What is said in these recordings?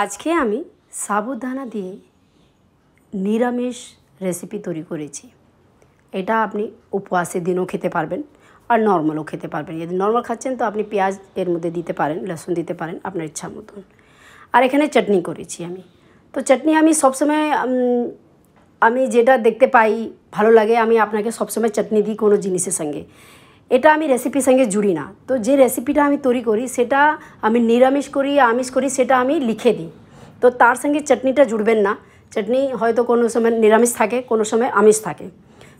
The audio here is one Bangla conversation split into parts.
আজকে আমি সাবুদানা দিয়ে নিরামিষ রেসিপি তৈরি করেছি এটা আপনি উপবাসে দিনও খেতে পারবেন আর নর্মালও খেতে পারবেন যদি নর্মাল খাচ্ছেন তো আপনি পেঁয়াজ এর মধ্যে দিতে পারেন লসুন দিতে পারেন আপনার ইচ্ছা মতন আর এখানে চাটনি করেছি আমি তো চাটনি আমি সবসময় আমি যেটা দেখতে পাই ভালো লাগে আমি আপনাকে সবসময় চাটনি দিই কোনো জিনিসের সঙ্গে এটা আমি রেসিপির সঙ্গে জুড়ি না তো যে রেসিপিটা আমি তৈরি করি সেটা আমি নিরামিষ করি আমিষ করি সেটা আমি লিখে দিই তো তার সঙ্গে চাটনিটা জুড়বেন না চাটনি হয়তো কোনো সময় নিরামিষ থাকে কোনো সময় আমিষ থাকে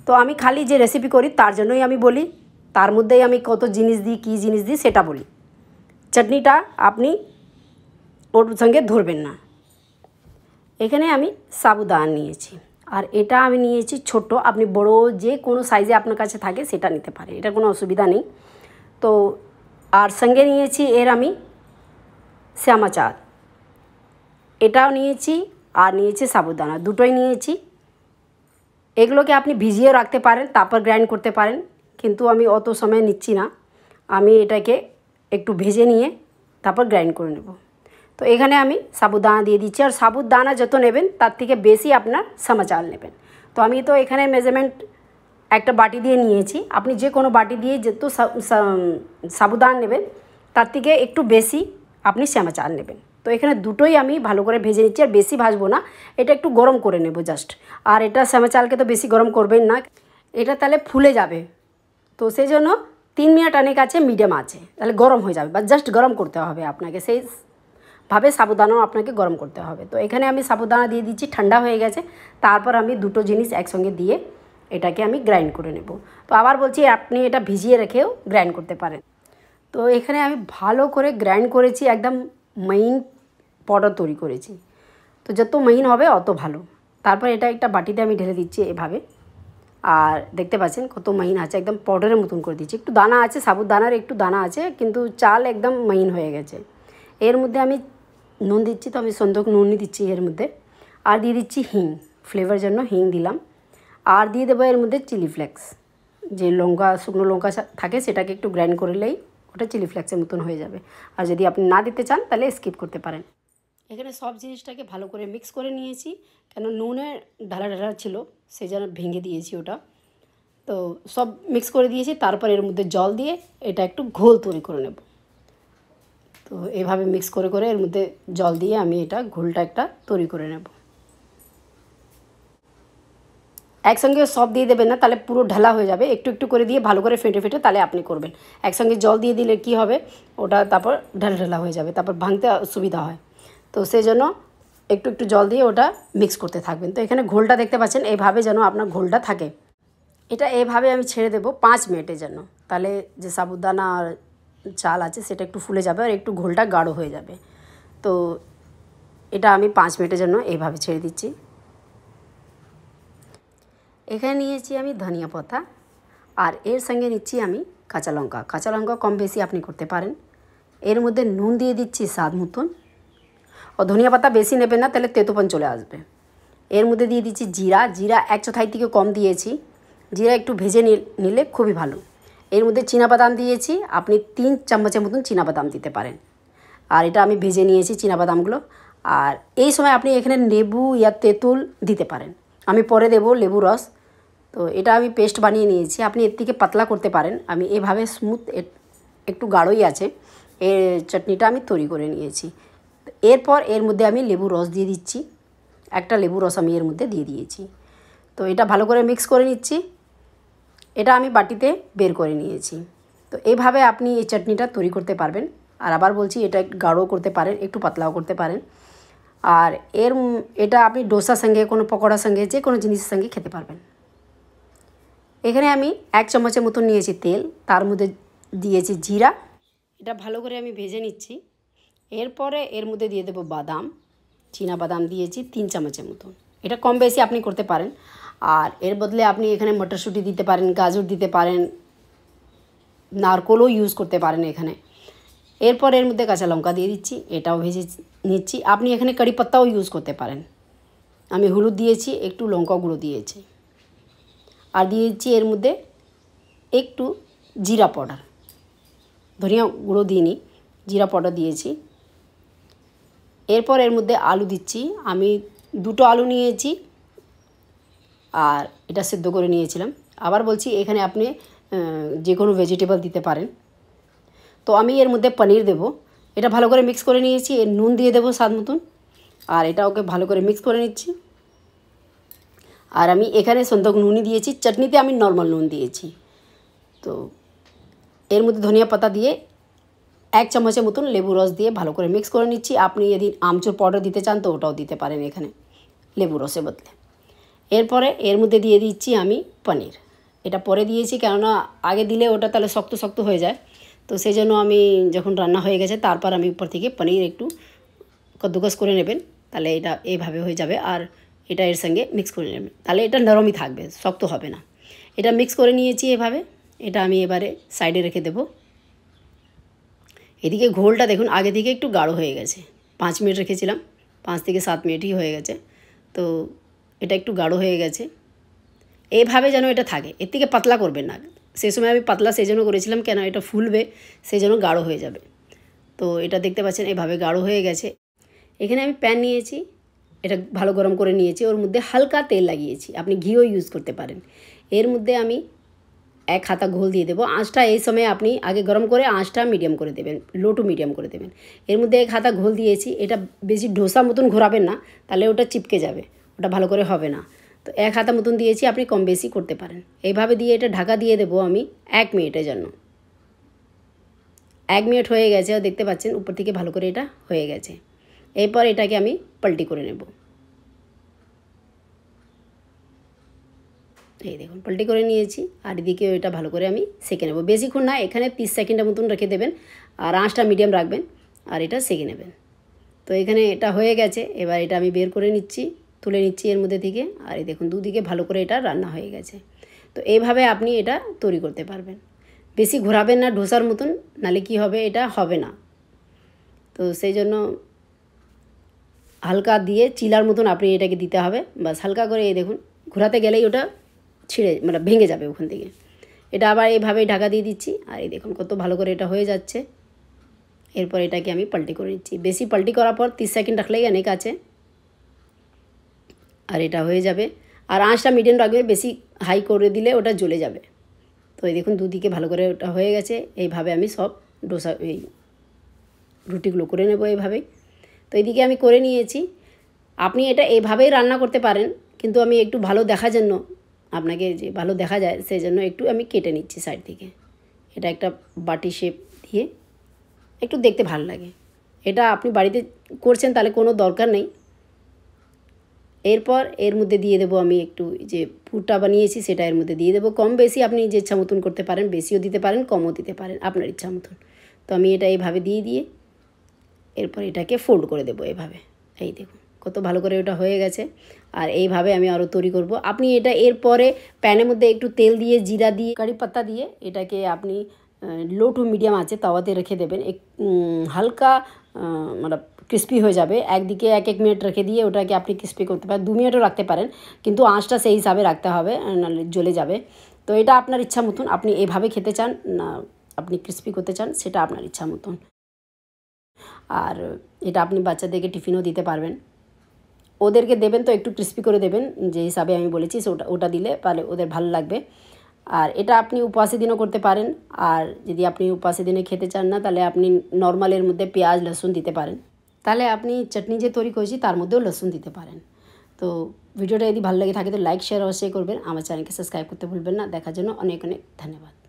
তো আমি খালি যে রেসিপি করি তার জন্যই আমি বলি তার মধ্যেই আমি কত জিনিস দিই কী জিনিস দিই সেটা বলি চাটনিটা আপনি ওর সঙ্গে ধরবেন না এখানে আমি সাবুদানা নিয়েছি আর এটা আমি নিয়েছি ছোট আপনি বড় যে কোনো সাইজে আপনার কাছে থাকে সেটা নিতে পারে এটা কোনো অসুবিধা নেই তো আর সঙ্গে নিয়েছি এর আমি শ্যামাচার এটাও নিয়েছি আর নিয়েছি সাবুদানা দুটোই নিয়েছি এগুলোকে আপনি ভিজিয়ে রাখতে পারেন তারপর গ্রাইন্ড করতে পারেন কিন্তু আমি অত সময় নিচ্ছি না আমি এটাকে একটু ভেজে নিয়ে তারপর গ্রাইন্ড করে নেব তো এখানে আমি সাবুদানা দিয়ে দিচ্ছি আর সাবুদানা যত নেবেন তার থেকে বেশি আপনার সামা চাল নেবেন তো আমি তো এখানে মেজারমেন্ট একটা বাটি দিয়ে নিয়েছি আপনি যে কোনো বাটি দিয়ে যত সাবুদানা নেবেন তার থেকে একটু বেশি আপনি শ্যামা চাল নেবেন তো এখানে দুটোই আমি ভালো করে ভেজে নিচ্ছি আর বেশি ভাজবো না এটা একটু গরম করে নেব জাস্ট আর এটা শ্যামা চালকে তো বেশি গরম করবেন না এটা তাহলে ফুলে যাবে তো সেই জন্য তিন মিনিট অনেক আছে মিডিয়াম আছে তাহলে গরম হয়ে যাবে বা জাস্ট গরম করতে হবে আপনাকে সেই ভাবে সাবুদানাও আপনাকে গরম করতে হবে তো এখানে আমি সাবুদানা দিয়ে দিচ্ছি ঠান্ডা হয়ে গেছে তারপর আমি দুটো জিনিস একসঙ্গে দিয়ে এটাকে আমি গ্রাইন্ড করে নেব তো আবার বলছি আপনি এটা ভিজিয়ে রেখেও গ্রাইন্ড করতে পারেন তো এখানে আমি ভালো করে গ্রাইন্ড করেছি একদম মেইন পাউডার তৈরি করেছি তো যত মেইন হবে অত ভালো তারপর এটা একটা বাটিতে আমি ঢেলে দিচ্ছি এভাবে আর দেখতে পাচ্ছেন কত মেইন আছে একদম পাউডারের মতন করে দিচ্ছি একটু দানা আছে সাবুদানার একটু দানা আছে কিন্তু চাল একদম মেইন হয়ে গেছে এর মধ্যে আমি নুন দিচ্ছি তো আমি সন্দক নুনই দিচ্ছি এর মধ্যে আর দিয়ে দিচ্ছি হিং ফ্লেভার জন্য হিং দিলাম আর দিয়ে দেবো এর মধ্যে চিলি ফ্লেক্স যে লঙ্কা শুকনো লঙ্কা থাকে সেটাকে একটু গ্রাইন্ড করলেই ওটা চিলি ফ্লেক্সের মতন হয়ে যাবে আর যদি আপনি না দিতে চান তাহলে স্কিপ করতে পারেন এখানে সব জিনিসটাকে ভালো করে মিক্স করে নিয়েছি কেন নুনে ঢালা ঢালা ছিল সেই জন্য ভেঙে দিয়েছি ওটা তো সব মিক্স করে দিয়েছি তারপর এর মধ্যে জল দিয়ে এটা একটু ঘোল তৈরি করে নেবো তো এভাবে মিক্স করে করে এর মধ্যে জল দিয়ে আমি এটা ঘোলটা একটা তৈরি করে নেব একসঙ্গে সব দিয়ে দেবেন না তাহলে পুরো ঢালা হয়ে যাবে একটু একটু করে দিয়ে ভালো করে ফেটে ফেটে তাহলে আপনি করবেন একসঙ্গে জল দিয়ে দিলে কি হবে ওটা তারপর ঢালা ঢালা হয়ে যাবে তারপর ভাঙতে সুবিধা হয় তো সেই জন্য একটু একটু জল দিয়ে ওটা মিক্স করতে থাকবেন তো এখানে ঘোলটা দেখতে পাচ্ছেন এইভাবে যেন আপনার ঘোলটা থাকে এটা এভাবে আমি ছেড়ে দেবো পাঁচ মিনিটের জন্য তাহলে যে সাবুদানা আর চাল আছে সেটা একটু ফুলে যাবে আর একটু ঘোলটা গাঢ় হয়ে যাবে তো এটা আমি পাঁচ মিনিটের জন্য এইভাবে ছেড়ে দিচ্ছি এখানে নিয়েছি আমি ধনিয়া পাতা আর এর সঙ্গে নিচ্ছি আমি কাঁচা লঙ্কা কাঁচা লঙ্কা কম বেশি আপনি করতে পারেন এর মধ্যে নুন দিয়ে দিচ্ছি স্বাদ মতন ও ধনিয়া পাতা বেশি নেবেন না তাহলে তেতোপন চলে আসবে এর মধ্যে দিয়ে দিচ্ছি জিরা জিরা এক চথাই থেকে কম দিয়েছি জিরা একটু ভেজে নিলে খুবই ভালো এর মধ্যে বাদাম দিয়েছি আপনি তিন চামচের মতন বাদাম দিতে পারেন আর এটা আমি ভেজে নিয়েছি বাদামগুলো আর এই সময় আপনি এখানে লেবু ইয়া তেঁতুল দিতে পারেন আমি পরে দেব লেবু রস তো এটা আমি পেস্ট বানিয়ে নিয়েছি আপনি এর থেকে পাতলা করতে পারেন আমি এভাবে স্মুথ একটু গাঢ়ই আছে এর চাটনিটা আমি তৈরি করে নিয়েছি এরপর এর মধ্যে আমি লেবু রস দিয়ে দিচ্ছি একটা লেবু রস আমি এর মধ্যে দিয়ে দিয়েছি তো এটা ভালো করে মিক্স করে নিচ্ছি এটা আমি বাটিতে বের করে নিয়েছি তো এইভাবে আপনি এই চাটনিটা তৈরি করতে পারবেন আর আবার বলছি এটা গাঢ়ও করতে পারেন একটু পাতলাও করতে পারেন আর এর এটা আপনি ডোসার সঙ্গে কোনো পকোড়ার সঙ্গে যে কোনো জিনিসের সঙ্গে খেতে পারবেন এখানে আমি এক চামচের মতন নিয়েছি তেল তার মধ্যে দিয়েছি জিরা এটা ভালো করে আমি ভেজে নিচ্ছি এরপরে এর মধ্যে দিয়ে দেবো বাদাম চীনা বাদাম দিয়েছি তিন চামচের মতন এটা কম বেশি আপনি করতে পারেন আর এর বদলে আপনি এখানে মটরশুঁটি দিতে পারেন গাজর দিতে পারেন নারকোলও ইউজ করতে পারেন এখানে এরপর এর মধ্যে কাঁচা লঙ্কা দিয়ে দিচ্ছি এটাও ভেজে নিচ্ছি আপনি এখানে কারি পাত্তাও ইউজ করতে পারেন আমি হলুদ দিয়েছি একটু লঙ্কা গুঁড়ো দিয়েছি আর দিয়েছি এর মধ্যে একটু জিরা পাউডার ধনিয়া গুঁড়ো দিইনি জিরা পাউডার দিয়েছি এরপর এর মধ্যে আলু দিচ্ছি আমি দুটো আলু নিয়েছি আর এটা সেদ্ধ করে নিয়েছিলাম আবার বলছি এখানে আপনি যে কোনো ভেজিটেবল দিতে পারেন তো আমি এর মধ্যে পনির দেব এটা ভালো করে মিক্স করে নিয়েছি এর নুন দিয়ে দেবো স্বাদ মতন আর এটা ওকে ভালো করে মিক্স করে নিচ্ছি আর আমি এখানে সন্দক নুনই দিয়েছি চাটনিতে আমি নর্মাল নুন দিয়েছি তো এর মধ্যে ধনিয়া পাতা দিয়ে এক চামচের মতন লেবু রস দিয়ে ভালো করে মিক্স করে নিচ্ছি আপনি যদি আমচুর পাউডার দিতে চান তো ওটাও দিতে পারেন এখানে লেবু রসের বদলে এরপরে এর মধ্যে দিয়ে দিচ্ছি আমি পনির এটা পরে দিয়েছি কেননা আগে দিলে ওটা তাহলে শক্ত শক্ত হয়ে যায় তো সেই জন্য আমি যখন রান্না হয়ে গেছে তারপর আমি উপর থেকে পনির একটু কদ্দুকস করে নেবেন তাহলে এটা এইভাবে হয়ে যাবে আর এটা এর সঙ্গে মিক্স করে নেবেন তাহলে এটা নরমই থাকবে শক্ত হবে না এটা মিক্স করে নিয়েছি এভাবে এটা আমি এবারে সাইডে রেখে দেব এদিকে ঘোলটা দেখুন আগে থেকে একটু গাঢ় হয়ে গেছে পাঁচ মিনিট রেখেছিলাম পাঁচ থেকে সাত মিনিটই হয়ে গেছে তো এটা একটু গাঢ় হয়ে গেছে এভাবে যেন এটা থাকে এর থেকে পাতলা করবেন না সে সময় আমি পাতলা সেই জন্য করেছিলাম কেন এটা ফুলবে সেই জন্য গাঢ় হয়ে যাবে তো এটা দেখতে পাচ্ছেন এভাবে গাঢ় হয়ে গেছে এখানে আমি প্যান নিয়েছি এটা ভালো গরম করে নিয়েছি ওর মধ্যে হালকা তেল লাগিয়েছি আপনি ঘিও ইউজ করতে পারেন এর মধ্যে আমি এক হাতা ঘোল দিয়ে দেবো আঁচটা এই সময় আপনি আগে গরম করে আঁচটা মিডিয়াম করে দেবেন লো টু মিডিয়াম করে দেবেন এর মধ্যে এক হাতা ঘোল দিয়েছি এটা বেশি ঢোসা মতন ঘোরাবেন না তাহলে ওটা চিপকে যাবে ওটা ভালো করে হবে না তো এক হাতা মতন দিয়েছি আপনি কম বেশি করতে পারেন এইভাবে দিয়ে এটা ঢাকা দিয়ে দেবো আমি এক মিনিটের জন্য এক মিনিট হয়ে গেছে দেখতে পাচ্ছেন উপর থেকে ভালো করে এটা হয়ে গেছে এরপর এটাকে আমি পাল্টি করে নেব এই দেখুন পাল্টি করে নিয়েছি আর এদিকে এটা ভালো করে আমি সেঁকে নেব বেশিক্ষণ না এখানে তিরিশ সেকেন্ডের মতন রেখে দেবেন আর আঁচটা মিডিয়াম রাখবেন আর এটা সেঁকে নেবেন তো এখানে এটা হয়ে গেছে এবার এটা আমি বের করে নিচ্ছি তুলে নিচ্ছি এর মধ্যে থেকে আর এই দেখুন দুদিকে ভালো করে এটা রান্না হয়ে গেছে তো এইভাবে আপনি এটা তৈরি করতে পারবেন বেশি ঘোরাবেন না ঢোসার মতন নালে কি হবে এটা হবে না তো সেই জন্য হালকা দিয়ে চিলার মতন আপনি এটাকে দিতে হবে বাস হালকা করে এই দেখুন ঘোরাতে গেলেই ওটা ছিঁড়ে মানে ভেঙে যাবে ওখান থেকে এটা আবার এইভাবেই ঢাকা দিয়ে দিচ্ছি আর এই দেখুন কত ভালো করে এটা হয়ে যাচ্ছে এরপর এটাকে আমি পাল্টি করে নিচ্ছি বেশি পাল্টি করার পর তিরিশ সেকেন্ড রাখলেই অনেক আছে আর এটা হয়ে যাবে আর আঁচটা মিডিয়াম রাখবে বেশি হাই করে দিলে ওটা জ্বলে যাবে তো এই দেখুন দুদিকে ভালো করে ওটা হয়ে গেছে এইভাবে আমি সব ডোসা এই রুটিগুলো করে নেব এইভাবেই তো এইদিকে আমি করে নিয়েছি আপনি এটা এইভাবেই রান্না করতে পারেন কিন্তু আমি একটু ভালো দেখার জন্য আপনাকে যে ভালো দেখা যায় সেই জন্য একটু আমি কেটে নিচ্ছি সাইড থেকে এটা একটা বাটি শেপ দিয়ে একটু দেখতে ভালো লাগে এটা আপনি বাড়িতে করছেন তাহলে কোনো দরকার নেই এরপর এর মধ্যে দিয়ে দেবো আমি একটু যে পুরটা বানিয়েছি সেটা এর মধ্যে দিয়ে দেবো কম বেশি আপনি যে ইচ্ছা মতন করতে পারেন বেশিও দিতে পারেন কমও দিতে পারেন আপনার ইচ্ছা মতন তো আমি এটা এইভাবে দিয়ে দিয়ে এরপর এটাকে ফোল্ড করে দেবো এভাবে এই দেখুন কত ভালো করে ওটা হয়ে গেছে আর এইভাবে আমি আরও তৈরি করব আপনি এটা এরপরে প্যানের মধ্যে একটু তেল দিয়ে জিরা দিয়ে কারি পাতা দিয়ে এটাকে আপনি লো টু মিডিয়াম আছে তাওয়াতে রেখে দেবেন এক হালকা মানে ক্রিস্পি হয়ে যাবে একদিকে এক এক মিনিট রেখে দিয়ে ওটাকে আপনি ক্রিস্পি করতে পারেন দু মিনিটও রাখতে পারেন কিন্তু আঁচটা সেই হিসাবে রাখতে হবে নাহলে জ্বলে যাবে তো এটা আপনার ইচ্ছা মতন আপনি এভাবে খেতে চান না আপনি ক্রিস্পি করতে চান সেটা আপনার ইচ্ছা মতন আর এটা আপনি বাচ্চাদেরকে টিফিনও দিতে পারবেন ওদেরকে দেবেন তো একটু ক্রিস্পি করে দেবেন যে হিসাবে আমি বলেছি ওটা ওটা দিলে তাহলে ওদের ভালো লাগবে আর এটা আপনি উপাসে দিনও করতে পারেন আর যদি আপনি উপাসে দিনে খেতে চান না তাহলে আপনি নর্মালের মধ্যে পেঁয়াজ লসুন দিতে পারেন তাহলে আপনি চাটনি যে তৈরি করেছি তার মধ্যেও লসুন দিতে পারেন তো ভিডিওটা যদি ভালো লাগে থাকে তো লাইক শেয়ার অবশ্যই করবেন আমার চ্যানেলকে সাবস্ক্রাইব করতে ভুলবেন না দেখার জন্য অনেক অনেক ধন্যবাদ